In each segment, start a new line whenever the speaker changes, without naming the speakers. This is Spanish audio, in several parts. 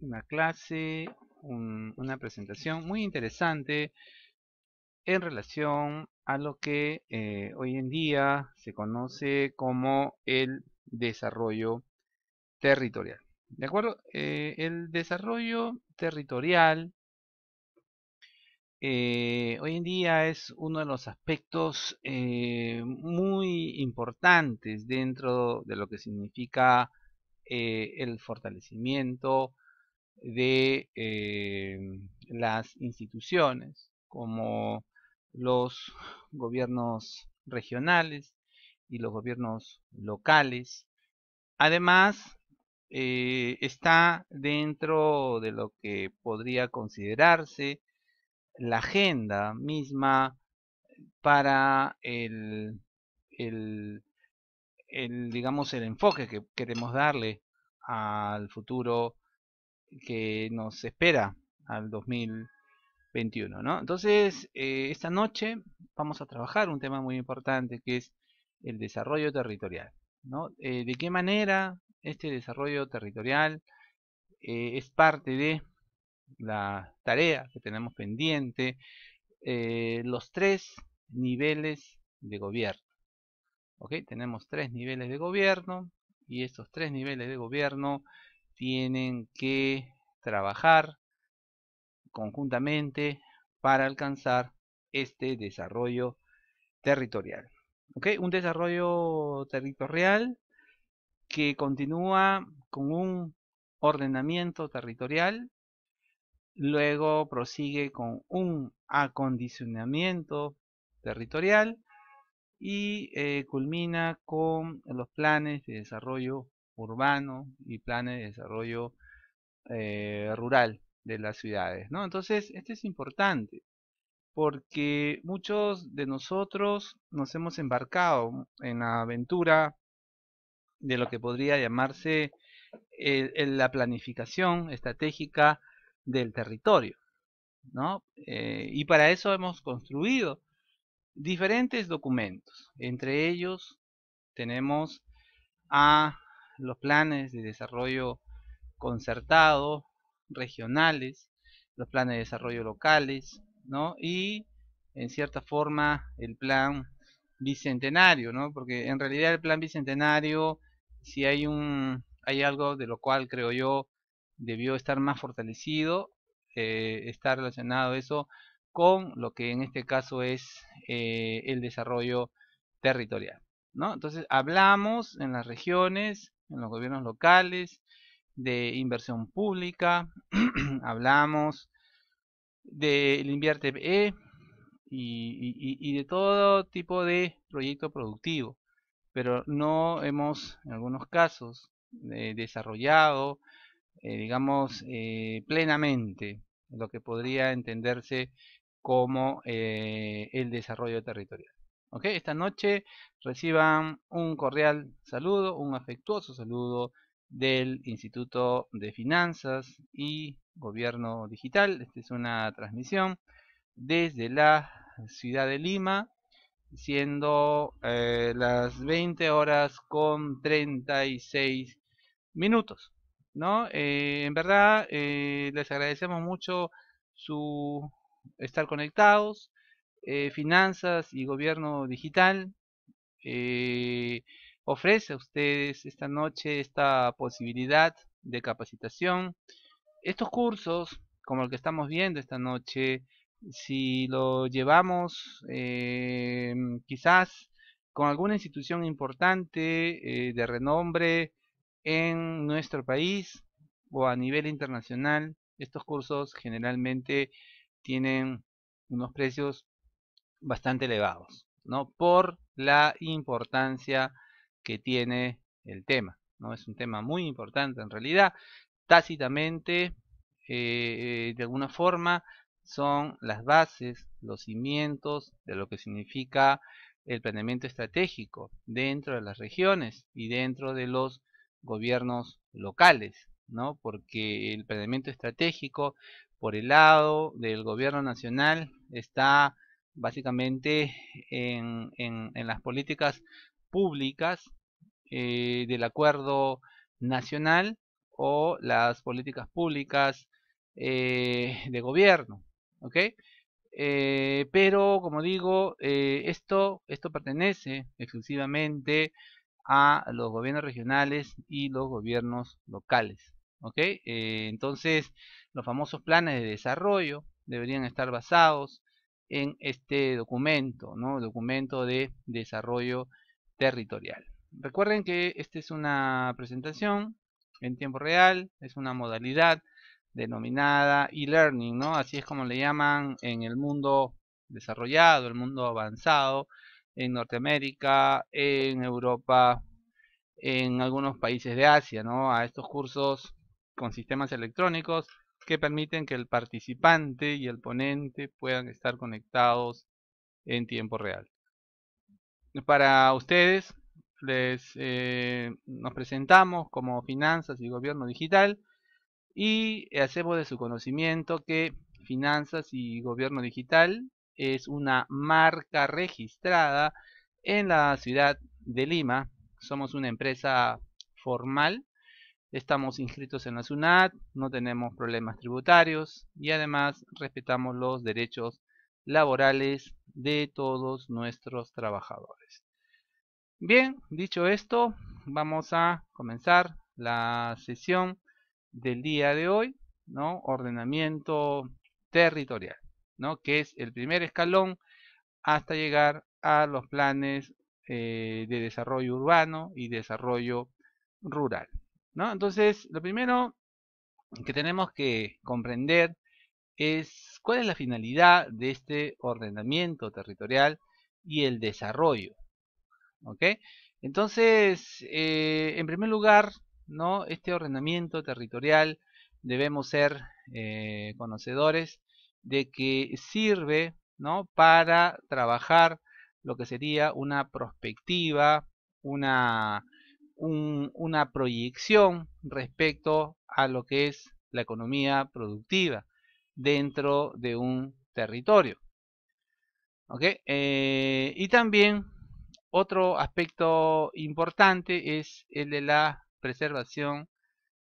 una clase, una presentación muy interesante en relación a lo que eh, hoy en día se conoce como el desarrollo territorial. ¿De acuerdo? Eh, el desarrollo territorial eh, hoy en día es uno de los aspectos muy importantes dentro de lo que significa el fortalecimiento de eh, las instituciones como los gobiernos regionales y los gobiernos locales. Además, eh, está dentro de lo que podría considerarse la agenda misma para el, el, el digamos, el enfoque que queremos darle al futuro que nos espera al 2021, ¿no? Entonces, eh, esta noche vamos a trabajar un tema muy importante que es el desarrollo territorial, ¿no? Eh, ¿De qué manera este desarrollo territorial eh, es parte de la tarea que tenemos pendiente, los tres niveles de gobierno? ¿Ok? Tenemos tres niveles de gobierno y estos tres niveles de gobierno tienen que trabajar conjuntamente para alcanzar este desarrollo territorial. Un desarrollo territorial que continúa con un ordenamiento territorial, luego prosigue con un acondicionamiento territorial y eh, culmina con los planes de desarrollo urbano y planes de desarrollo eh, rural de las ciudades. ¿no? Entonces, esto es importante porque muchos de nosotros nos hemos embarcado en la aventura de lo que podría llamarse la planificación estratégica del territorio. ¿no? Eh, y para eso hemos construido diferentes documentos. Entre ellos tenemos a los planes de desarrollo concertado, regionales, los planes de desarrollo locales, ¿no? Y en cierta forma el plan bicentenario, ¿no? Porque en realidad el plan bicentenario, si hay un hay algo de lo cual creo yo debió estar más fortalecido, eh, está relacionado eso con lo que en este caso es eh, el desarrollo territorial. ¿no? Entonces hablamos en las regiones en los gobiernos locales, de inversión pública, hablamos del invierte y, y, de todo tipo de proyecto productivo, pero no hemos, en algunos casos, eh, desarrollado, eh, digamos, eh, plenamente lo que podría entenderse como el desarrollo territorial. Esta noche reciban un cordial saludo, un afectuoso saludo del Instituto de Finanzas y Gobierno Digital. Esta es una transmisión desde la ciudad de Lima, siendo eh, las 20 horas con 36 minutos. ¿no? Eh, en verdad, eh, les agradecemos mucho su estar conectados, eh, finanzas y Gobierno Digital eh, ofrece a ustedes esta noche esta posibilidad de capacitación. Estos cursos, como el que estamos viendo esta noche, si lo llevamos eh, quizás con alguna institución importante de renombre en nuestro país o a nivel internacional, estos cursos generalmente tienen unos precios bastante elevados, ¿no? Por la importancia que tiene el tema, ¿no? Es un tema muy importante en realidad. Tácitamente, eh, de alguna forma, son las bases, los cimientos de lo que significa el planeamiento estratégico dentro de las regiones y dentro de los gobiernos locales, ¿no? Porque el planeamiento estratégico por el lado del gobierno nacional está básicamente en, las políticas públicas eh, del acuerdo nacional o las políticas públicas eh, de gobierno. ¿ok? Eh, pero, como digo, esto, esto pertenece exclusivamente a los gobiernos regionales y los gobiernos locales. ¿ok? entonces, los famosos planes de desarrollo deberían estar basados en este documento, ¿no? documento de desarrollo territorial. Recuerden que esta es una presentación en tiempo real, es una modalidad denominada e-learning, ¿no? así es como le llaman en el mundo desarrollado, el mundo avanzado, en Norteamérica, en Europa, en algunos países de Asia, ¿no? a estos cursos con sistemas electrónicos que permiten que el participante y el ponente puedan estar conectados en tiempo real. Para ustedes, les, eh, nos presentamos como Finanzas y Gobierno Digital y hacemos de su conocimiento que Finanzas y Gobierno Digital es una marca registrada en la ciudad de Lima. Somos una empresa formal Estamos inscritos en la SUNAT, no tenemos problemas tributarios y además respetamos los derechos laborales de todos nuestros trabajadores. Bien, dicho esto, vamos a comenzar la sesión del día de hoy, ¿no? Ordenamiento territorial, ¿no? Que es el primer escalón hasta llegar a los planes eh, de desarrollo urbano y desarrollo rural, entonces, lo primero que tenemos que comprender es cuál es la finalidad de este ordenamiento territorial y el desarrollo. Entonces, eh, en primer lugar, ¿no? este ordenamiento territorial debemos ser eh, conocedores de que sirve ¿no? para trabajar lo que sería una prospectiva, una una proyección respecto a lo que es la economía productiva dentro de un territorio. Eh, y también otro aspecto importante es el de la preservación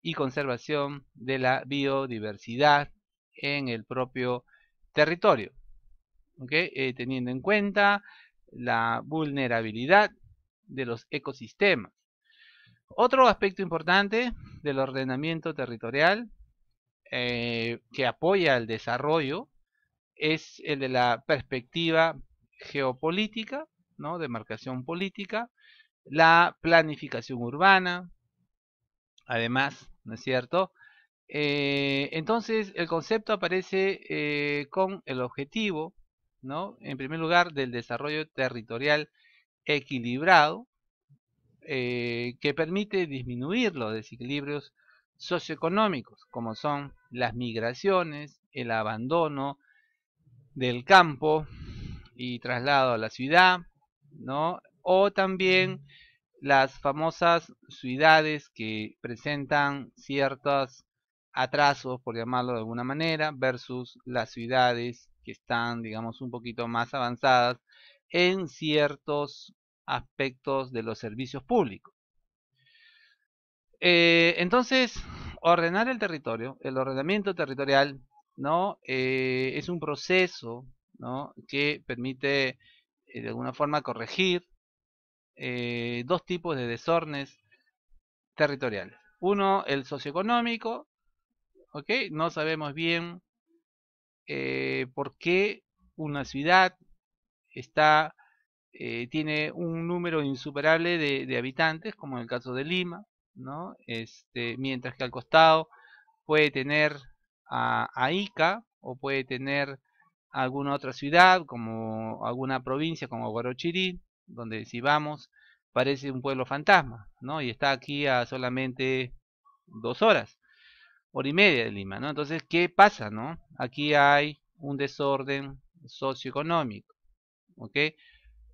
y conservación de la biodiversidad en el propio territorio, eh, teniendo en cuenta la vulnerabilidad de los ecosistemas otro aspecto importante del ordenamiento territorial eh, que apoya el desarrollo es el de la perspectiva geopolítica, ¿no? demarcación política, la planificación urbana, además, ¿no es cierto? Eh, entonces, el concepto aparece eh, con el objetivo, ¿no? En primer lugar, del desarrollo territorial equilibrado, eh, que permite disminuir los desequilibrios socioeconómicos, como son las migraciones, el abandono del campo y traslado a la ciudad, ¿no? o también las famosas ciudades que presentan ciertos atrasos, por llamarlo de alguna manera, versus las ciudades que están, digamos, un poquito más avanzadas en ciertos aspectos de los servicios públicos. Eh, entonces, ordenar el territorio, el ordenamiento territorial, ¿no? Eh, es un proceso que permite eh, de alguna forma corregir dos tipos de desórdenes territoriales. Uno, el socioeconómico, ¿ok? No sabemos bien por qué una ciudad está eh, tiene un número insuperable de, habitantes, como en el caso de Lima, ¿no? Este, mientras que al costado puede tener a, Ica o puede tener alguna otra ciudad, como alguna provincia como Guarochirí, donde si vamos parece un pueblo fantasma, ¿no? Y está aquí a solamente dos horas, hora y media de Lima, ¿no? Entonces, ¿qué pasa, no? Aquí hay un desorden socioeconómico, ¿ok?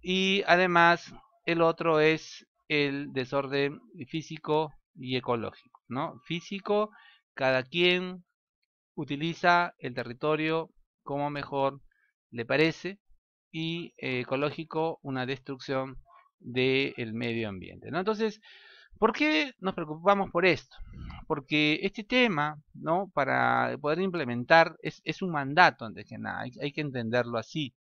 Y además el otro es el desorden físico y ecológico. ¿no? Físico, cada quien utiliza el territorio como mejor le parece y eh, ecológico, una destrucción del medio ambiente. ¿no? Entonces, ¿por qué nos preocupamos por esto? Porque este tema, ¿no? para poder implementar, es, es un mandato antes que nada, hay que entenderlo así.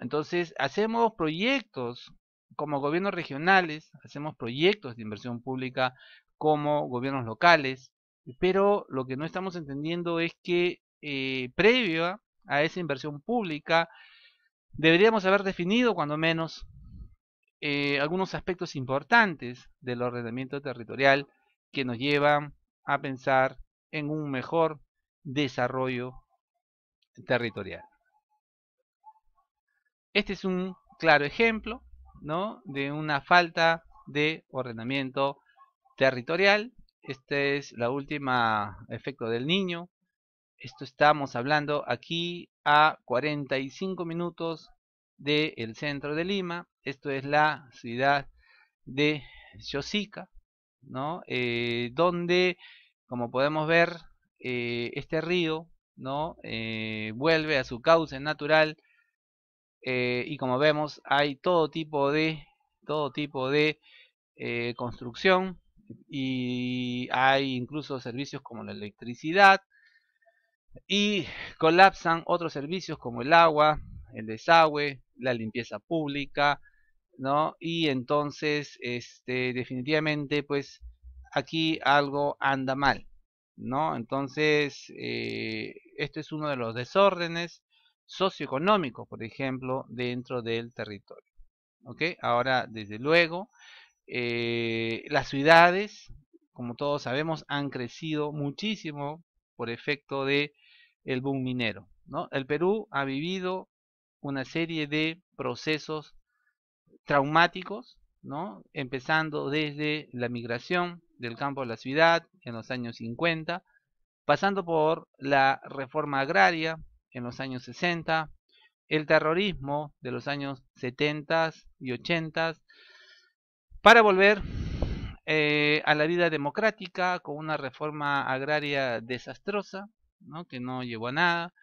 Entonces, hacemos proyectos como gobiernos regionales, hacemos proyectos de inversión pública como gobiernos locales, pero lo que no estamos entendiendo es que eh, previo a esa inversión pública deberíamos haber definido cuando menos eh, algunos aspectos importantes del ordenamiento territorial que nos llevan a pensar en un mejor desarrollo territorial. Este es un claro ejemplo ¿no? de una falta de ordenamiento territorial. Este es la última efecto del niño. Esto estamos hablando aquí a 45 minutos del centro de Lima. Esto es la ciudad de Yosica, ¿no? Eh, donde, como podemos ver, eh, este río ¿no? Eh, vuelve a su cauce natural eh, y como vemos hay todo tipo de todo tipo de eh, construcción y hay incluso servicios como la electricidad y colapsan otros servicios como el agua, el desagüe, la limpieza pública, ¿no? Y entonces, este, definitivamente, pues aquí algo anda mal, ¿no? Entonces, este es uno de los desórdenes socioeconómico, por ejemplo, dentro del territorio. Ahora, desde luego, eh, las ciudades, como todos sabemos, han crecido muchísimo por efecto de el boom minero. ¿no? El Perú ha vivido una serie de procesos traumáticos, ¿no? empezando desde la migración del campo a la ciudad en los años 50, pasando por la reforma agraria, en los años 60, el terrorismo de los años 70 y 80, para volver eh, a la vida democrática con una reforma agraria desastrosa, ¿no? que no llevó a nada,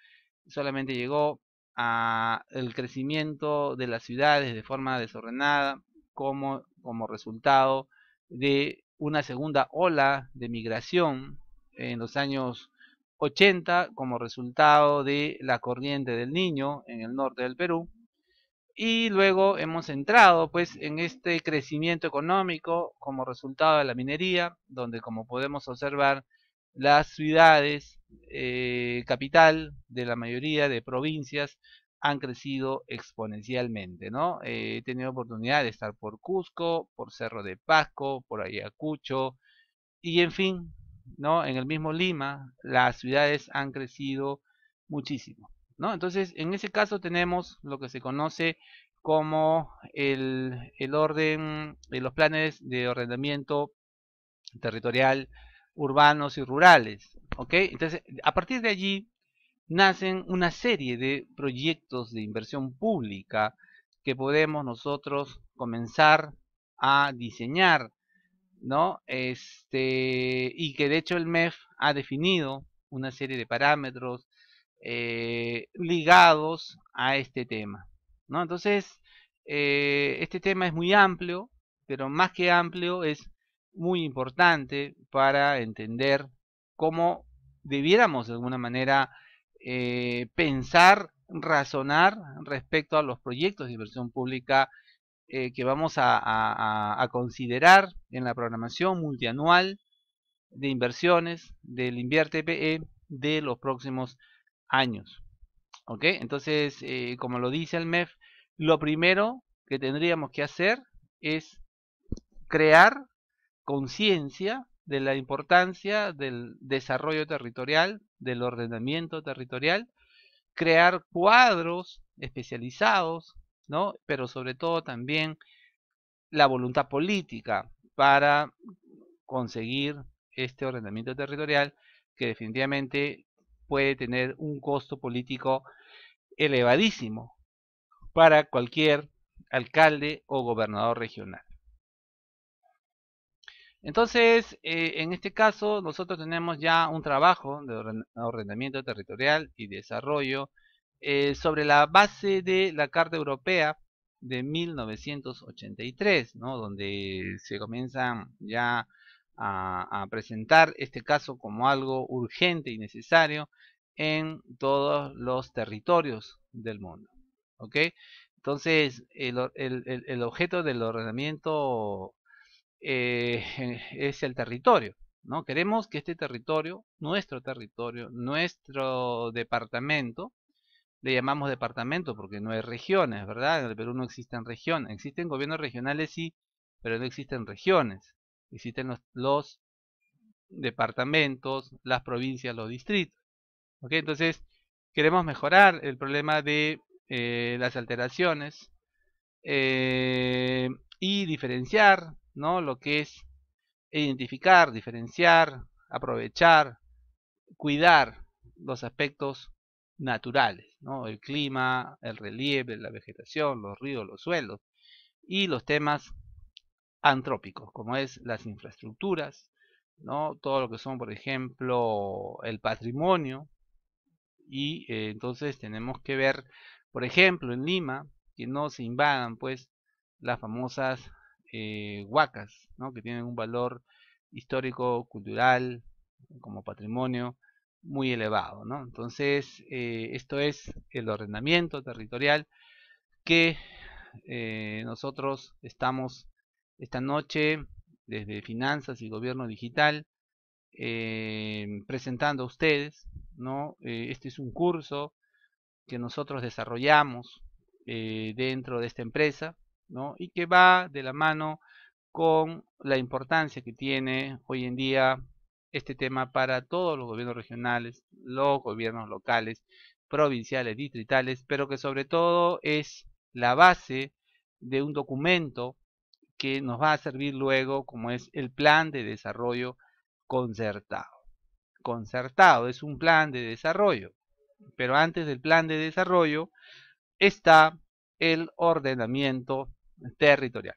solamente llegó a el crecimiento de las ciudades de forma desordenada como, como resultado de una segunda ola de migración en los años 80 como resultado de la corriente del Niño en el norte del Perú. Y luego hemos entrado pues en este crecimiento económico como resultado de la minería, donde como podemos observar las ciudades eh, capital de la mayoría de provincias han crecido exponencialmente, ¿no? Eh, he tenido oportunidad de estar por Cusco, por Cerro de Pasco, por Ayacucho, y en fin, ¿no? En el mismo Lima, las ciudades han crecido muchísimo, ¿no? Entonces, en ese caso tenemos lo que se conoce como el, orden orden, eh, los planes de ordenamiento territorial urbanos y rurales, Entonces, a partir de allí nacen una serie de proyectos de inversión pública que podemos nosotros comenzar a diseñar ¿no? Este, y que de hecho el MEF ha definido una serie de parámetros eh, ligados a este tema, ¿no? Entonces, eh, este tema es muy amplio, pero más que amplio es muy importante para entender cómo debiéramos de alguna manera eh, pensar, razonar respecto a los proyectos de inversión pública eh, que vamos a, considerar en la programación multianual de inversiones del Invierte PE de los próximos años. ¿Ok? Entonces, eh, como lo dice el MEF, lo primero que tendríamos que hacer es crear conciencia de la importancia del desarrollo territorial, del ordenamiento territorial, crear cuadros especializados pero sobre todo también la voluntad política para conseguir este ordenamiento territorial que definitivamente puede tener un costo político elevadísimo para cualquier alcalde o gobernador regional. Entonces, eh, en este caso, nosotros tenemos ya un trabajo de ordenamiento territorial y desarrollo eh, sobre la base de la Carta Europea de 1983, ¿no? donde se comienzan ya a, presentar este caso como algo urgente y necesario en todos los territorios del mundo. ¿ok? Entonces, el, objeto del ordenamiento eh, es el territorio. ¿no? Queremos que este territorio, nuestro territorio, nuestro departamento, le llamamos departamento porque no hay regiones, ¿verdad? En el Perú no existen regiones, existen gobiernos regionales sí, pero no existen regiones, existen los, departamentos, las provincias, los distritos. Entonces, queremos mejorar el problema de eh, las alteraciones eh, y diferenciar, ¿no? Lo que es identificar, diferenciar, aprovechar, cuidar los aspectos naturales, ¿no? el clima, el relieve, la vegetación, los ríos, los suelos, y los temas antrópicos, como es las infraestructuras, ¿no? todo lo que son, por ejemplo, el patrimonio, y eh, entonces tenemos que ver, por ejemplo, en Lima, que no se invadan pues las famosas eh, huacas, ¿no? que tienen un valor histórico, cultural, como patrimonio muy elevado. ¿no? Entonces, eh, esto es el ordenamiento territorial que eh, nosotros estamos esta noche desde Finanzas y Gobierno Digital eh, presentando a ustedes. ¿no? este es un curso que nosotros desarrollamos dentro de esta empresa ¿no? y que va de la mano con la importancia que tiene hoy en día este tema para todos los gobiernos regionales, los gobiernos locales, provinciales, distritales, pero que sobre todo es la base de un documento que nos va a servir luego como es el plan de desarrollo concertado. Concertado es un plan de desarrollo, pero antes del plan de desarrollo está el ordenamiento territorial.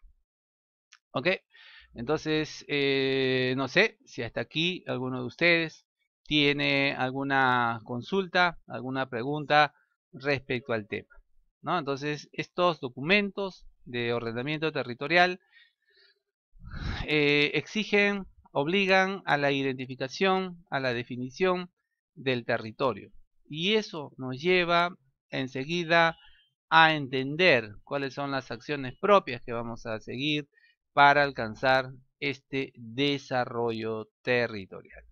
¿Ok? Entonces, eh, no sé si hasta aquí alguno de ustedes tiene alguna consulta, alguna pregunta respecto al tema. Entonces, estos documentos de ordenamiento territorial eh, exigen, obligan a la identificación, a la definición del territorio. Y eso nos lleva enseguida a entender cuáles son las acciones propias que vamos a seguir, para alcanzar este desarrollo territorial.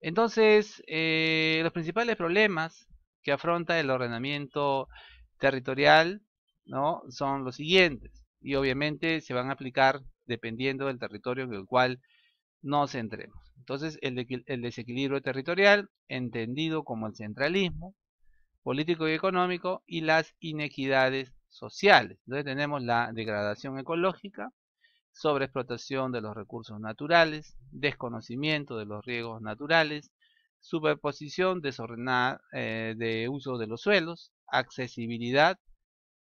Entonces, eh, los principales problemas que afronta el ordenamiento territorial ¿no? son los siguientes y obviamente se van a aplicar dependiendo del territorio en el cual nos centremos. Entonces, el, el desequilibrio territorial, entendido como el centralismo político y económico, y las inequidades sociales. Entonces tenemos la degradación ecológica, sobreexplotación de los recursos naturales, desconocimiento de los riesgos naturales, superposición desordenada eh, de uso de los suelos, accesibilidad,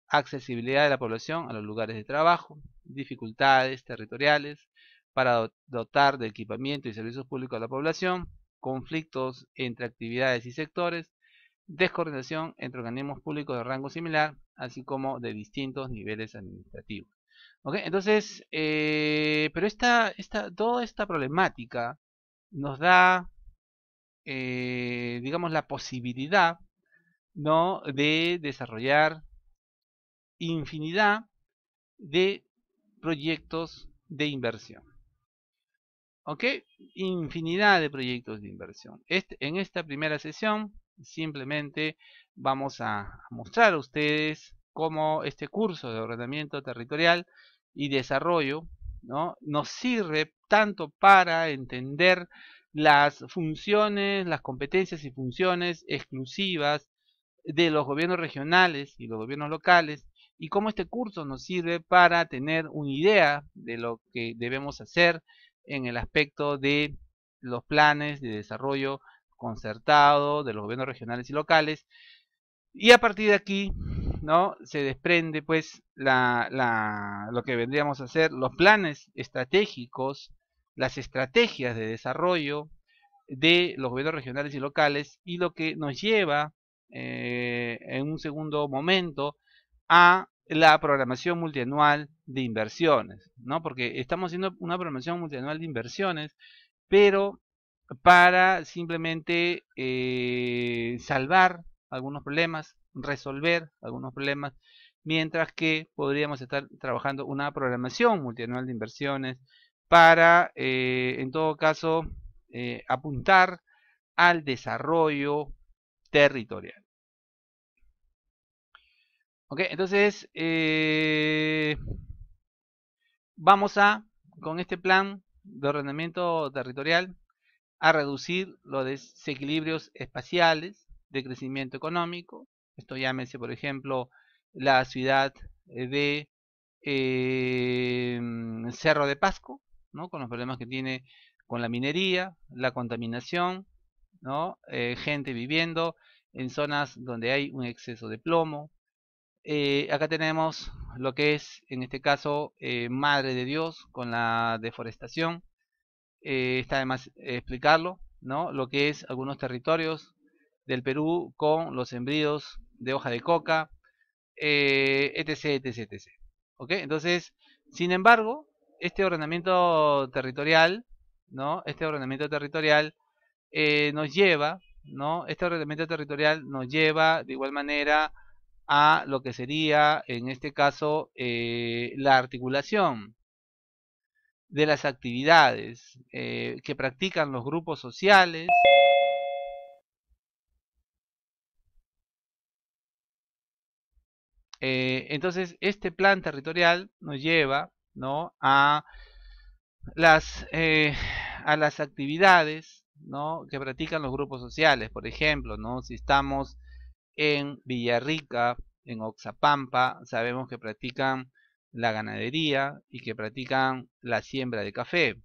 accesibilidad de la población a los lugares de trabajo, dificultades territoriales para dotar de equipamiento y servicios públicos a la población, conflictos entre actividades y sectores, descoordinación entre organismos públicos de rango similar, así como de distintos niveles administrativos. ¿Ok? Entonces, eh, pero esta, esta, toda esta problemática nos da, eh, digamos, la posibilidad, ¿no? De desarrollar infinidad de proyectos de inversión. ¿Ok? Infinidad de proyectos de inversión. Este, en esta primera sesión simplemente vamos a mostrar a ustedes cómo este curso de ordenamiento territorial y desarrollo nos sirve tanto para entender las funciones, las competencias y funciones exclusivas de los gobiernos regionales y los gobiernos locales y cómo este curso nos sirve para tener una idea de lo que debemos hacer en el aspecto de los planes de desarrollo concertado de los gobiernos regionales y locales. Y a partir de aquí, ¿no? Se desprende, pues, la, la, lo que vendríamos a hacer, los planes estratégicos, las estrategias de desarrollo de los gobiernos regionales y locales y lo que nos lleva eh, en un segundo momento a la programación multianual de inversiones, ¿no? Porque estamos haciendo una programación multianual de inversiones, pero para simplemente eh, salvar algunos problemas, resolver algunos problemas, mientras que podríamos estar trabajando una programación multianual de inversiones para, eh, en todo caso, eh, apuntar al desarrollo territorial. Ok, entonces vamos a, con este plan de ordenamiento territorial, a reducir los desequilibrios espaciales de crecimiento económico. Esto llámese, por ejemplo, la ciudad eh, de eh, mm, Cerro de Pasco, ¿no? con los problemas que tiene con la minería, la contaminación, ¿no? Eh, gente viviendo en zonas donde hay un exceso de plomo. acá tenemos lo que es, en este caso, Madre de Dios con la deforestación. Eh, está además explicarlo, ¿no? Lo que es algunos territorios del Perú con los embríos de hoja de coca, eh, etc, etc, etc. ¿Ok? Entonces, sin embargo, este ordenamiento territorial, ¿no? Este ordenamiento territorial eh, nos lleva, ¿no? Este ordenamiento territorial nos lleva de igual manera a lo que sería, en este caso, la articulación de las actividades eh, que practican los grupos sociales. Eh, entonces, este plan territorial nos lleva ¿no? a, las, eh, a las actividades ¿no? que practican los grupos sociales. Por ejemplo, ¿no? si estamos en Villarrica, en Oxapampa, sabemos que practican la ganadería y que practican la siembra de café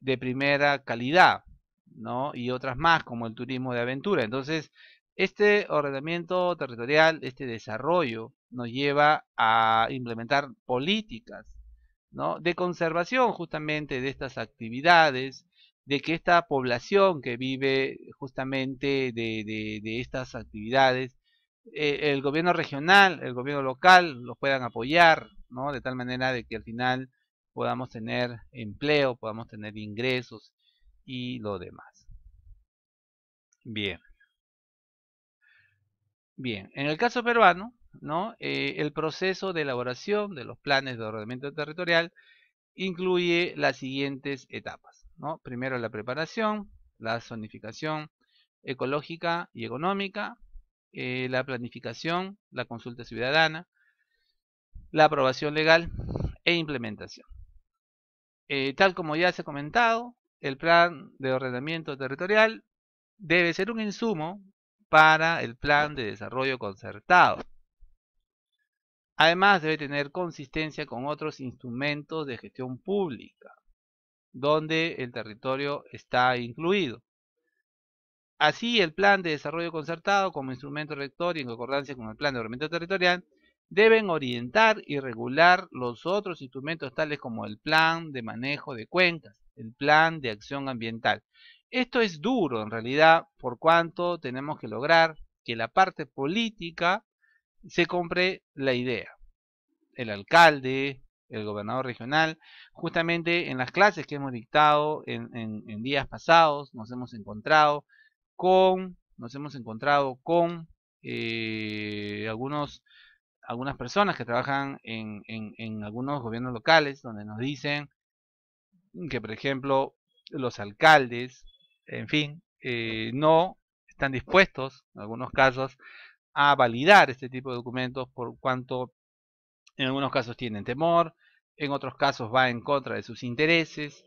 de primera calidad, ¿no? Y otras más, como el turismo de aventura. Entonces, este ordenamiento territorial, este desarrollo, nos lleva a implementar políticas ¿no? de conservación justamente de estas actividades, de que esta población que vive justamente de, estas actividades, eh, el gobierno regional, el gobierno local los puedan apoyar, de tal manera de que al final podamos tener empleo, podamos tener ingresos y lo demás. Bien. Bien, en el caso peruano, ¿no? Eh, el proceso de elaboración de los planes de ordenamiento territorial incluye las siguientes etapas. ¿no? Primero la preparación, la zonificación ecológica y económica, eh, la planificación, la consulta ciudadana, la aprobación legal e implementación. Eh, tal como ya se ha comentado, el plan de ordenamiento territorial debe ser un insumo para el plan de desarrollo concertado. Además debe tener consistencia con otros instrumentos de gestión pública, donde el territorio está incluido. Así, el plan de desarrollo concertado como instrumento rector y en concordancia con el plan de ordenamiento territorial deben orientar y regular los otros instrumentos tales como el plan de manejo de cuencas, el plan de acción ambiental. Esto es duro en realidad por cuanto tenemos que lograr que la parte política se compre la idea. El alcalde, el gobernador regional, justamente en las clases que hemos dictado en, días pasados nos hemos encontrado con, nos hemos encontrado con eh, algunos algunas personas que trabajan en, en, algunos gobiernos locales donde nos dicen que, por ejemplo, los alcaldes, en fin, eh, no están dispuestos, en algunos casos, a validar este tipo de documentos por cuanto en algunos casos tienen temor, en otros casos va en contra de sus intereses,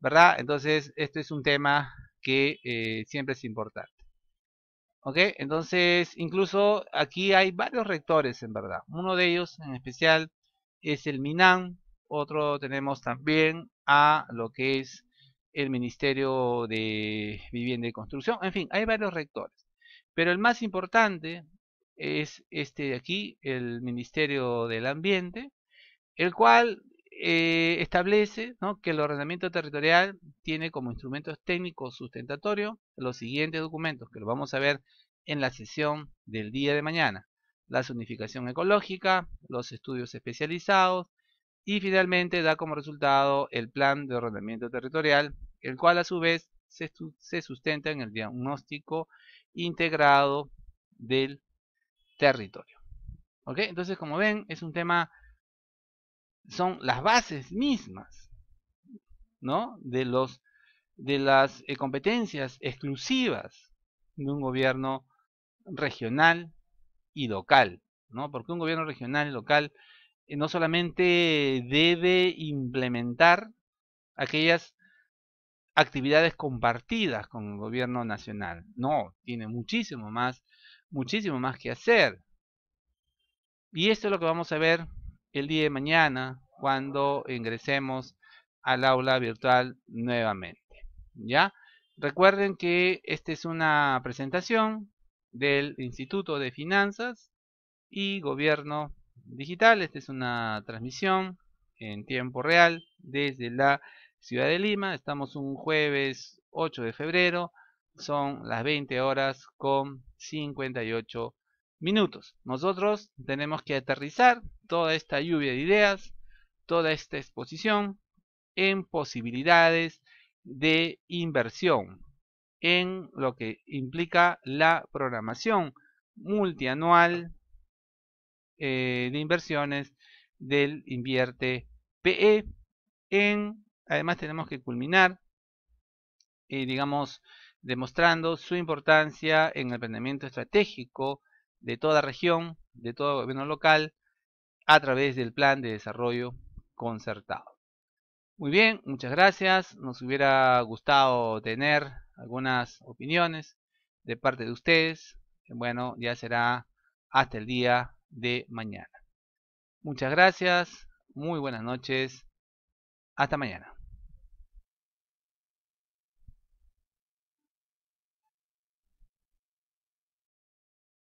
¿verdad? Entonces, este es un tema que eh, siempre es importante. Entonces, incluso aquí hay varios rectores, en verdad. Uno de ellos, en especial, es el MINAM, Otro tenemos también a lo que es el Ministerio de Vivienda y Construcción. En fin, hay varios rectores. Pero el más importante es este de aquí, el Ministerio del Ambiente, el cual eh, establece que el ordenamiento territorial tiene como instrumentos técnicos sustentatorios los siguientes documentos, que lo vamos a ver en la sesión del día de mañana. La zonificación ecológica, los estudios especializados y finalmente da como resultado el plan de ordenamiento territorial, el cual a su vez se, sustenta en el diagnóstico integrado del territorio. Entonces, como ven, es un tema son las bases mismas, ¿no? De, los, de las eh, competencias exclusivas de un gobierno regional y local, ¿no? Porque un gobierno regional y local eh, no solamente debe implementar aquellas actividades compartidas con el gobierno nacional, no, tiene muchísimo más, muchísimo más que hacer. Y esto es lo que vamos a ver el día de mañana cuando ingresemos al aula virtual nuevamente. ¿Ya? Recuerden que esta es una presentación del Instituto de Finanzas y Gobierno Digital. Esta es una transmisión en tiempo real desde la ciudad de Lima. Estamos un jueves 8 de febrero. Son las 20 horas con 58 minutos. Nosotros tenemos que aterrizar toda esta lluvia de ideas, toda esta exposición en posibilidades de inversión, en lo que implica la programación multianual eh, de inversiones del invierte PE. además tenemos que culminar, eh, digamos, demostrando su importancia en el planeamiento estratégico de toda región, de todo gobierno local, a través del plan de desarrollo concertado. Muy bien, muchas gracias. Nos hubiera gustado tener algunas opiniones de parte de ustedes. Bueno, ya será hasta el día de mañana. Muchas gracias, muy buenas noches, hasta mañana.